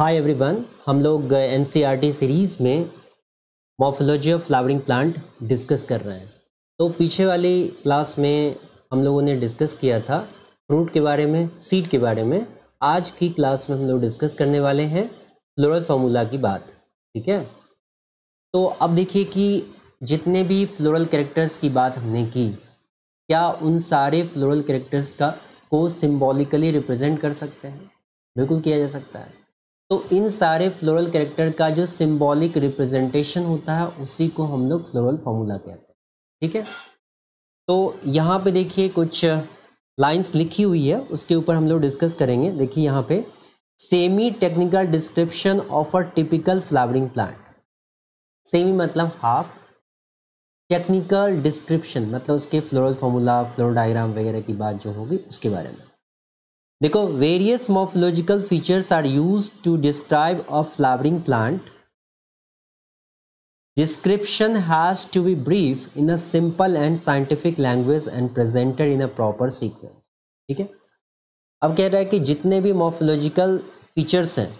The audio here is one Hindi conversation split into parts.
हाय एवरीवन हम लोग एन सीरीज़ e में morphology of flowering plant discuss कर रहे हैं तो पीछे वाली क्लास में हम लोगों ने डिस्कस किया था फ्रूट के बारे में सीड के बारे में आज की क्लास में हम लोग डिस्कस करने वाले हैं फ्लोरल फार्मूला की बात ठीक है तो अब देखिए कि जितने भी फ्लोरल कैरेक्टर्स की बात हमने की क्या उन सारे फ्लोरल कैरेक्टर्स का को सिम्बॉलिकली रिप्रेजेंट कर सकते हैं बिल्कुल किया जा सकता है तो इन सारे फ्लोरल कैरेक्टर का जो सिंबॉलिक रिप्रेजेंटेशन होता है उसी को हम लोग फ्लोरल फॉर्मूला कहते हैं ठीक है तो यहाँ पे देखिए कुछ लाइंस लिखी हुई है उसके ऊपर हम लोग डिस्कस करेंगे देखिए यहाँ पे semi technical description of a typical flowering plant semi मतलब हाफ टेक्निकल डिस्क्रिप्शन मतलब उसके फ्लोरल फॉर्मूला फ्लोर डायग्राम वगैरह की बात जो होगी उसके बारे में देखो various morphological features are use to describe a flowering plant description has to be brief in a simple and scientific language and presented in a proper sequence ठीक है अब कह रहा है कि जितने भी मोफोलॉजिकल फीचर्स हैं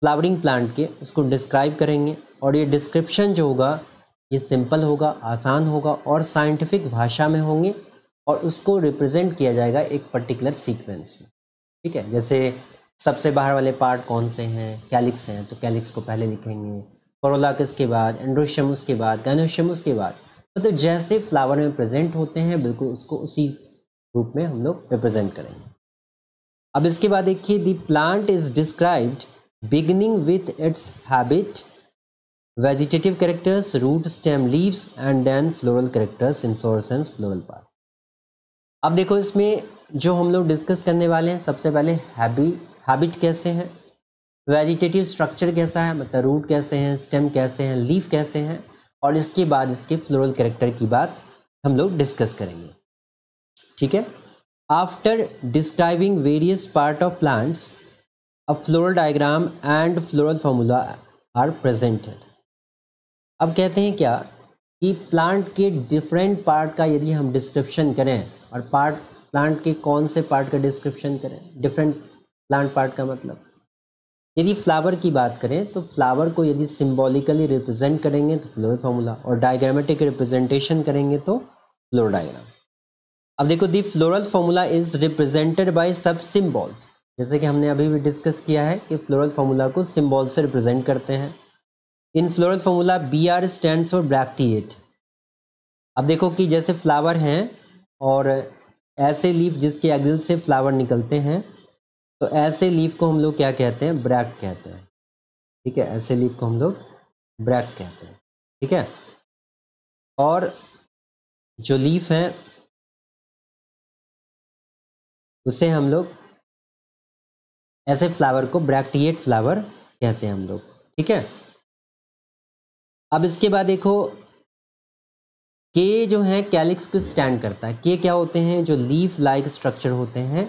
फ्लावरिंग प्लांट के उसको डिस्क्राइब करेंगे और ये डिस्क्रिप्शन जो होगा ये सिंपल होगा आसान होगा और साइंटिफिक भाषा में होंगे और उसको रिप्रेजेंट किया जाएगा एक पर्टिकुलर सीक्वेंस में ठीक है जैसे सबसे बाहर वाले पार्ट कौन से हैं कैलिक्स हैं तो कैलिक्स को पहले लिखेंगे कोरोलाकस के बाद एंड्रोशियम उसके बाद गैनोशियम उसके बाद मतलब तो जैसे फ्लावर में प्रेजेंट होते हैं बिल्कुल उसको उसी रूप में हम लोग रिप्रेजेंट करेंगे अब इसके बाद देखिए the plant is described beginning with its habit vegetative characters root stem leaves and then floral characters inflorescence floral part अब देखो इसमें जो हम लोग डिस्कस करने वाले हैं सबसे पहले हैबी हैबिट कैसे हैं वेजिटेटिव स्ट्रक्चर कैसा है मतलब रूट कैसे हैं स्टेम कैसे हैं लीफ कैसे हैं और इसके बाद इसके फ्लोरल करेक्टर की बात हम लोग डिस्कस करेंगे ठीक है after describing various part of plants a floral diagram and floral formula are presented अब कहते हैं क्या कि प्लांट के डिफरेंट पार्ट का यदि हम डिस्क्रिप्शन करें और पार्ट प्लांट के कौन से पार्ट का डिस्क्रिप्शन करें डिफरेंट प्लांट पार्ट का मतलब यदि फ्लावर की बात करें तो फ्लावर को यदि सिम्बॉलिकली रिप्रेजेंट करेंगे तो फ्लोर फार्मूला और डायग्रामेटिक रिप्रेजेंटेशन करेंगे तो फ्लोर डायग्राम अब देखो the floral formula is represented by some symbols जैसे कि हमने अभी भी डिस्कस किया है कि फ्लोरल फार्मूला को सिम्बॉल से रिप्रेजेंट करते हैं in floral formula B R stand for bracteate अब देखो कि जैसे फ्लावर हैं और ऐसे लीफ जिसके एग्जिल से फ्लावर निकलते हैं तो ऐसे लीफ को हम लोग क्या कहते हैं ब्रैक कहते हैं ठीक है ऐसे लीफ को हम लोग ब्रैक कहते हैं ठीक है और जो लीफ है उसे हम लोग ऐसे फ्लावर को ब्रैक्टिएट फ्लावर कहते हैं हम लोग ठीक है अब इसके बाद देखो के जो है कैलिक्स को स्टैंड करता है के क्या होते हैं जो लीफ लाइक स्ट्रक्चर होते हैं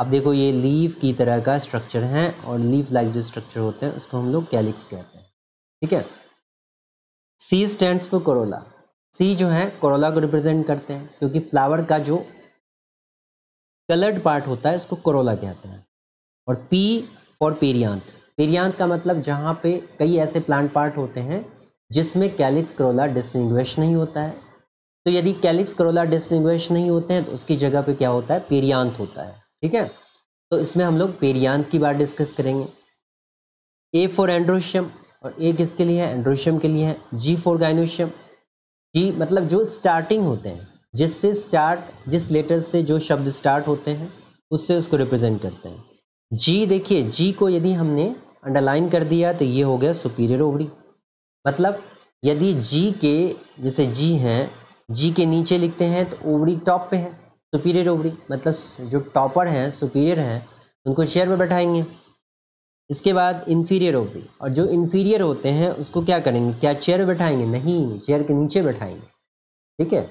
अब देखो ये लीफ की तरह का स्ट्रक्चर है और लीफ लाइक जो स्ट्रक्चर होते हैं उसको हम लोग कैलिक्स कहते हैं ठीक है C stand for corolla C जो है कोरोला को रिप्रेजेंट करते हैं क्योंकि फ्लावर का जो कलर्ड पार्ट होता है इसको कोरोला कहते हैं और पी फॉर पेरियांथ पेरियान का मतलब जहाँ पे कई ऐसे प्लांट पार्ट होते हैं जिसमें कैलिक्स करोला डिस्टिंग्विश नहीं होता है तो यदि कैलिक्स करोला डिस्टिंग्विश नहीं होते हैं तो उसकी जगह पे क्या होता है पेरियांत होता है ठीक है तो इसमें हम लोग पेरियांत की बात डिस्कस करेंगे ए फॉर एंड्रोशियम और ए किसके लिए है एंड्रोशियम के लिए है जी फॉर गाइनोशियम जी मतलब जो स्टार्टिंग होते हैं जिससे स्टार्ट जिस लेटर से जो शब्द स्टार्ट होते हैं उससे उसको रिप्रेजेंट करते हैं जी देखिए जी को यदि हमने अंडरलाइन कर दिया तो ये हो गया सुपीरियर ओवरी मतलब यदि जी के जैसे जी हैं जी के नीचे लिखते हैं तो ओवरी टॉप पे है सुपीरियर ओवरी मतलब जो टॉपर हैं सुपीरियर हैं उनको चेयर पर बैठाएंगे इसके बाद इन्फीरियर ओवरी और जो इन्फीरियर होते हैं उसको क्या करेंगे क्या चेयर बैठाएंगे नहीं चेयर के नीचे बैठाएंगे ठीक है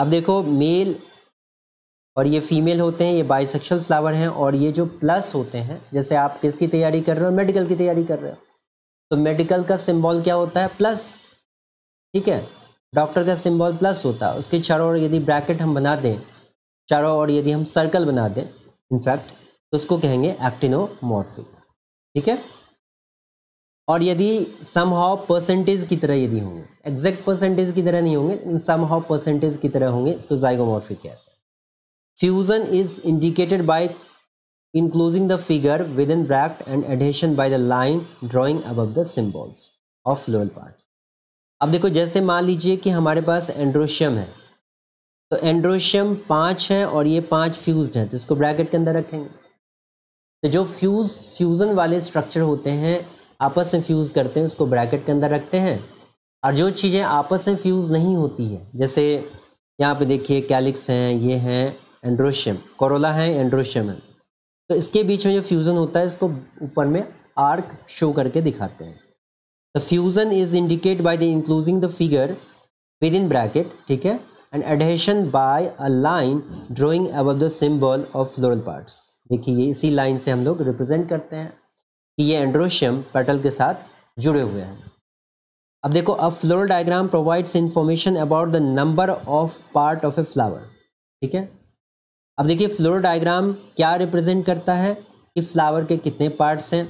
अब देखो मेल और ये फीमेल होते हैं ये बाइसेक्शुअल फ्लावर हैं और ये जो प्लस होते हैं जैसे आप किसकी तैयारी कर रहे हो मेडिकल की तैयारी कर रहे हो तो मेडिकल का सिंबल क्या होता है प्लस ठीक है डॉक्टर का सिंबल प्लस होता है उसके चारों ओर यदि ब्रैकेट हम बना दें चारों ओर यदि हम सर्कल बना दें इनफैक्ट तो उसको कहेंगे एक्टिनोमॉर्फिक ठीक है और यदि सम हाउ परसेंटेज की तरह यदि होंगे एग्जैक्ट परसेंटेज की तरह नहीं होंगे सम हाउ परसेंटेज की तरह होंगे इसको जाइगोमॉर्फिक कहते हैं Fusion is indicated by enclosing the figure within bracket and adhesion by the line drawing above the symbols of फ्लोअल parts. अब देखो जैसे मान लीजिए कि हमारे पास एंड्रोशियम है तो एंड्रोशियम पाँच है और ये पाँच फ्यूज हैं तो इसको ब्रैकेट के अंदर रखेंगे तो जो फ्यूज फ्यूज़न वाले स्ट्रक्चर होते हैं आपस में फ्यूज़ करते हैं उसको ब्रैकेट के अंदर रखते हैं और जो चीज़ें आपस में फ्यूज़ नहीं होती है जैसे यहाँ पे देखिए कैलिक्स हैं ये हैं एंड्रोशियम कोरोला है एंड्रोशियम है तो इसके बीच में जो फ्यूज़न होता है इसको ऊपर में आर्क शो करके दिखाते हैं the fusion is indicate by the including the figure within bracket ठीक है and adhesion by a line drawing अब the symbol of floral parts देखिए ये इसी लाइन से हम लोग रिप्रेजेंट करते हैं कि ये एंड्रोशियम पेटल के साथ जुड़े हुए हैं अब देखो अब floral diagram provides information about the number of part of a flower ठीक है अब देखिए फ्लोर डायग्राम क्या रिप्रेजेंट करता है कि फ्लावर के कितने पार्ट्स हैं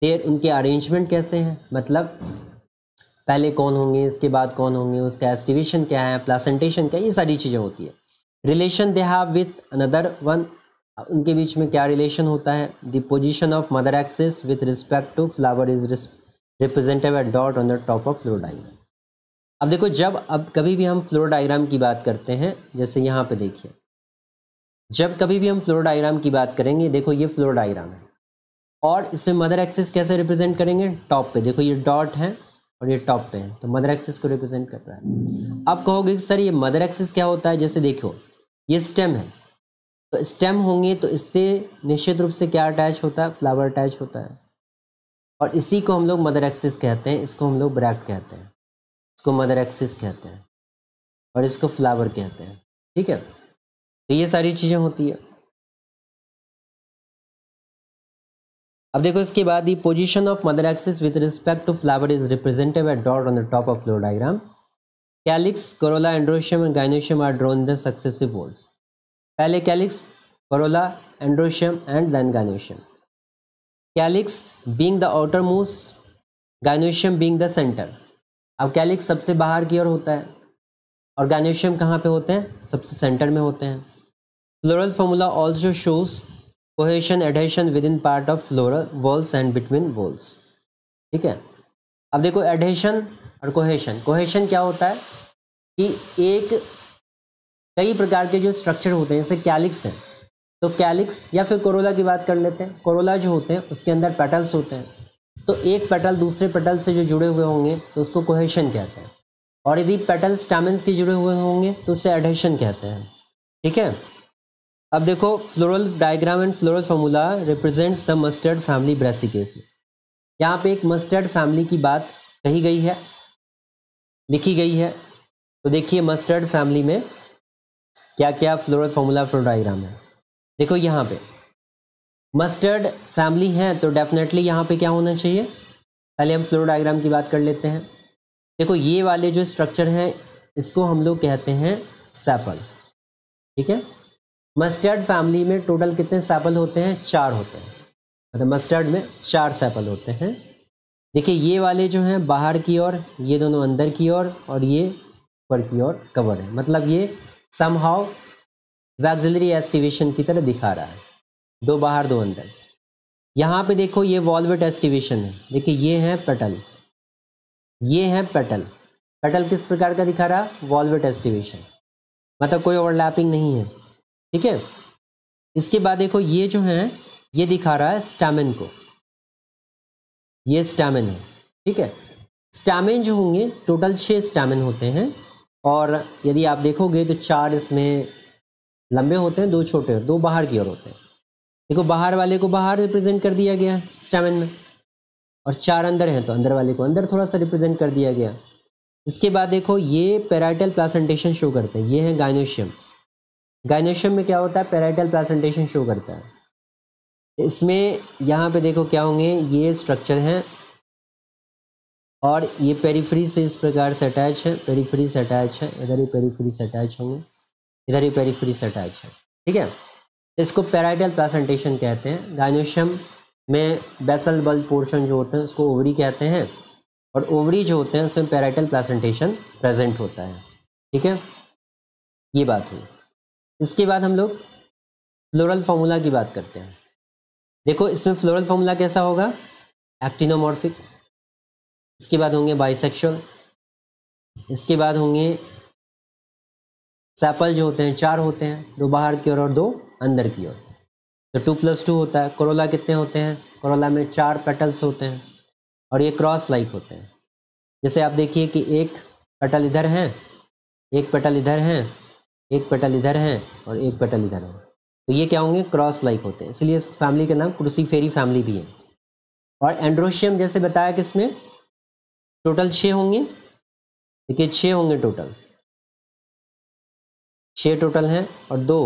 फिर उनके अरेंजमेंट कैसे हैं मतलब पहले कौन होंगे इसके बाद कौन होंगे उसका एस्टिवेशन क्या है प्लासेंटेशन क्या है ये सारी चीज़ें होती है relation they have with another one उनके बीच में क्या रिलेशन होता है the position of mother axis with respect to flower is represented at dot on the top of floral diagram अब देखो जब अब कभी भी हम फ्लोर डायग्राम की बात करते हैं जैसे यहाँ पे देखिए जब कभी भी हम फ्लोर डायग्राम की बात करेंगे देखो ये फ्लोर डायग्राम है और इसमें मदर एक्सिस कैसे रिप्रेजेंट करेंगे टॉप पे देखो ये डॉट है और ये टॉप पे है तो मदर एक्सिस को रिप्रेजेंट कर रहा है अब कहोगे कि सर ये मदर एक्सिस क्या होता है जैसे देखो ये स्टेम है तो स्टेम होंगे तो इससे निश्चित रूप से क्या अटैच होता है फ्लावर अटैच होता है और इसी को हम लोग मदर एक्सिस कहते हैं इसको हम लोग ब्रैक्ट कहते हैं इसको मदर एक्सिस कहते हैं और इसको फ्लावर कहते हैं ठीक है तो ये सारी चीज़ें होती है अब देखो इसके बाद the position of mother axis with respect to flower is represented at dot on the top of floral diagram calyx corolla androecium and gynoecium are drawn the successive whorls पहले calyx corolla androecium and then gynoecium calyx being the outer most gynoecium being the centre अब कैलिक्स सबसे बाहर की ओर होता है और गाइनोशियम कहाँ पे होते हैं सबसे सेंटर में होते हैं Floral formula also shows cohesion adhesion within part of floral walls and between walls ठीक है अब देखो एडहेशन और कोहेशन कोहेशन क्या होता है कि एक कई प्रकार के जो स्ट्रक्चर होते हैं जैसे कैलिक्स हैं तो कैलिक्स या फिर कोरोला की बात कर लेते हैं कोरोला जो होते हैं उसके अंदर पेटल्स होते हैं तो एक पेटल दूसरे पेटल से जो जुड़े हुए होंगे तो उसको कोहेशन कहते हैं और यदि पेटल स्टामिन के जुड़े हुए होंगे तो उसे एडहेशन कहते हैं ठीक है अब देखो floral diagram and floral formula represents the mustard family Brassicaceae यहाँ पे एक मस्टर्ड फैमिली की बात कही गई है लिखी गई है तो देखिए मस्टर्ड फैमिली में क्या क्या फ्लोरल फार्मूला फ्लोर डायग्राम है देखो यहाँ पे मस्टर्ड फैमिली है तो डेफिनेटली यहाँ पे क्या होना चाहिए पहले हम फ्लोर डायग्राम की बात कर लेते हैं देखो ये वाले जो स्ट्रक्चर हैं इसको हम लोग कहते हैं सेपल ठीक है मस्टर्ड फैमिली में टोटल कितने सैपल होते हैं चार होते हैं मतलब मस्टर्ड में चार सैपल होते हैं देखिए ये वाले जो हैं बाहर की ओर ये दोनों अंदर की ओर और, और ये ऊपर की ओर कवर है मतलब ये सम हाउ वैक्सिलरी एस्टिवेशन की तरह दिखा रहा है दो बाहर दो अंदर यहाँ पे देखो ये वॉलवेट एस्टिवेशन है देखिए ये है पेटल ये है पेटल पेटल किस प्रकार का दिखा रहा है वॉलवेट एस्टिवेशन मतलब कोई ओवरलैपिंग नहीं है ठीक है इसके बाद देखो ये जो है ये दिखा रहा है स्टैमिन को ये स्टैमिन है ठीक है स्टैमिन जो होंगे टोटल छः स्टैमिन होते हैं और यदि आप देखोगे तो चार इसमें लंबे होते हैं दो छोटे दो बाहर की ओर होते हैं देखो बाहर वाले को बाहर रिप्रेजेंट कर दिया गया है स्टैमिन में और चार अंदर हैं तो अंदर वाले को अंदर थोड़ा सा रिप्रेजेंट कर दिया गया इसके बाद देखो ये पेराइटल प्लासेंटेशन शो करते हैं ये है गाइनोशियम गाइनेशियम में क्या होता है पेराइटल प्लेसेंटेशन शो करता है इसमें यहाँ पे देखो क्या होंगे ये स्ट्रक्चर हैं और ये पेरीफ्री से इस प्रकार से अटैच है पेरीफ्री से अटैच है इधर ही पेरीफ्री से अटैच होंगे इधर ही पेरीफ्री से अटैच है ठीक है इसको पेराइटल प्लेसेंटेशन कहते हैं गाइनोशियम में बेसल बल्ब पोर्शन जो होते हैं उसको ओवरी कहते हैं और ओवरी जो होते हैं उसमें पेराइटल प्लेसेंटेशन प्रेजेंट होता है ठीक है ये बात हुई इसके बाद हम लोग फ्लोरल फार्मूला की बात करते हैं देखो इसमें फ्लोरल फार्मूला कैसा होगा एक्टिनोमॉर्फिक इसके बाद होंगे बाइसेक्शुअल इसके बाद होंगे सैपल जो होते हैं चार होते हैं दो बाहर की ओर और दो अंदर की ओर तो टू प्लस टू होता है करोला कितने होते हैं करोला में चार पेटल्स होते हैं और ये क्रॉस लाइक होते हैं जैसे आप देखिए कि एक पेटल इधर है एक पेटल इधर है एक पेटल इधर है और एक पेटल इधर है तो ये क्या होंगे क्रॉस लाइक होते हैं इसलिए इस फैमिली का नाम फेरी फैमिली भी है और एंड्रोशियम जैसे बताया कि इसमें टोटल छः होंगे देखिए छः होंगे टोटल छः टोटल हैं और दो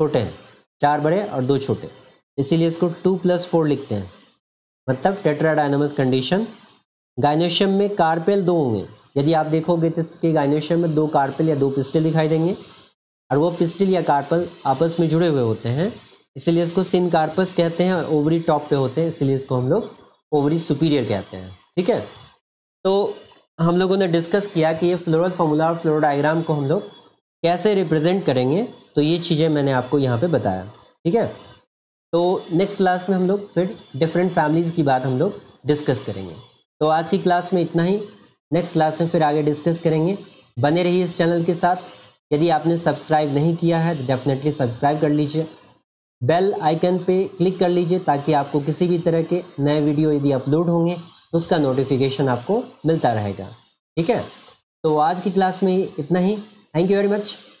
छोटे हैं चार बड़े और दो छोटे इसीलिए इसको टू प्लस फोर लिखते हैं मतलब टेट्राडाइनमस कंडीशन गाइनोशियम में कार्पेल दो होंगे यदि आप देखोगे तो इसके गाइनेशन में दो कार्पल या दो पिस्टल दिखाई देंगे और वो पिस्टल या कार्पल आपस में जुड़े हुए होते हैं इसीलिए इसको सिन कार्पस कहते हैं और ओवरी टॉप पे होते हैं इसीलिए इसको हम लोग ओवरी सुपीरियर कहते हैं ठीक है तो हम लोगों ने डिस्कस किया कि ये फ्लोरल फॉर्मूला और फ्लोरो डाइग्राम को हम लोग कैसे रिप्रेजेंट करेंगे तो ये चीज़ें मैंने आपको यहाँ पे बताया ठीक है तो नेक्स्ट क्लास में हम लोग फिर डिफरेंट फैमिलीज़ की बात हम लोग डिस्कस करेंगे तो आज की क्लास में इतना ही नेक्स्ट क्लास में फिर आगे डिस्कस करेंगे बने रहिए इस चैनल के साथ यदि आपने सब्सक्राइब नहीं किया है तो डेफिनेटली सब्सक्राइब कर लीजिए बेल आइकन पे क्लिक कर लीजिए ताकि आपको किसी भी तरह के नए वीडियो यदि अपलोड होंगे तो उसका नोटिफिकेशन आपको मिलता रहेगा ठीक है तो आज की क्लास में इतना ही थैंक यू वेरी मच